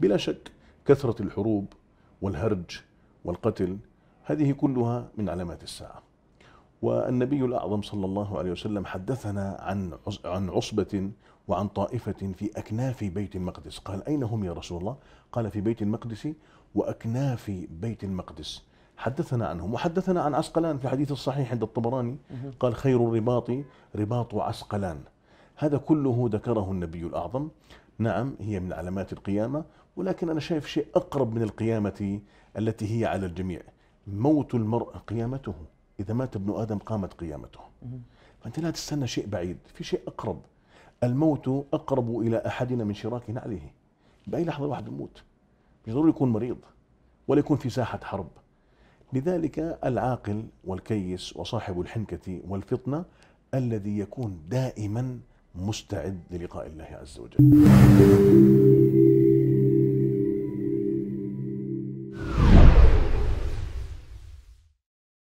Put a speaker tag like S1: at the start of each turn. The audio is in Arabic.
S1: بلا شك كثرة الحروب والهرج والقتل هذه كلها من علامات الساعة والنبي الأعظم صلى الله عليه وسلم حدثنا عن عن عصبة وعن طائفة في أكناف بيت المقدس قال أين هم يا رسول الله قال في بيت المقدس وأكناف بيت المقدس حدثنا عنهم وحدثنا عن عسقلان في الحديث الصحيح عند الطبراني قال خير الرباط رباط عسقلان هذا كله ذكره النبي الأعظم نعم هي من علامات القيامة ولكن أنا شايف شيء أقرب من القيامة التي هي على الجميع موت المرء قيامته إذا مات ابن آدم قامت قيامته فأنت لا تستنى شيء بعيد في شيء أقرب الموت أقرب إلى أحدنا من شراك نعله بأي لحظة واحد يموت مش ضروري يكون مريض ولا يكون في ساحة حرب لذلك العاقل والكيس وصاحب الحنكة والفطنة الذي يكون دائما مستعد للقاء الله عز وجل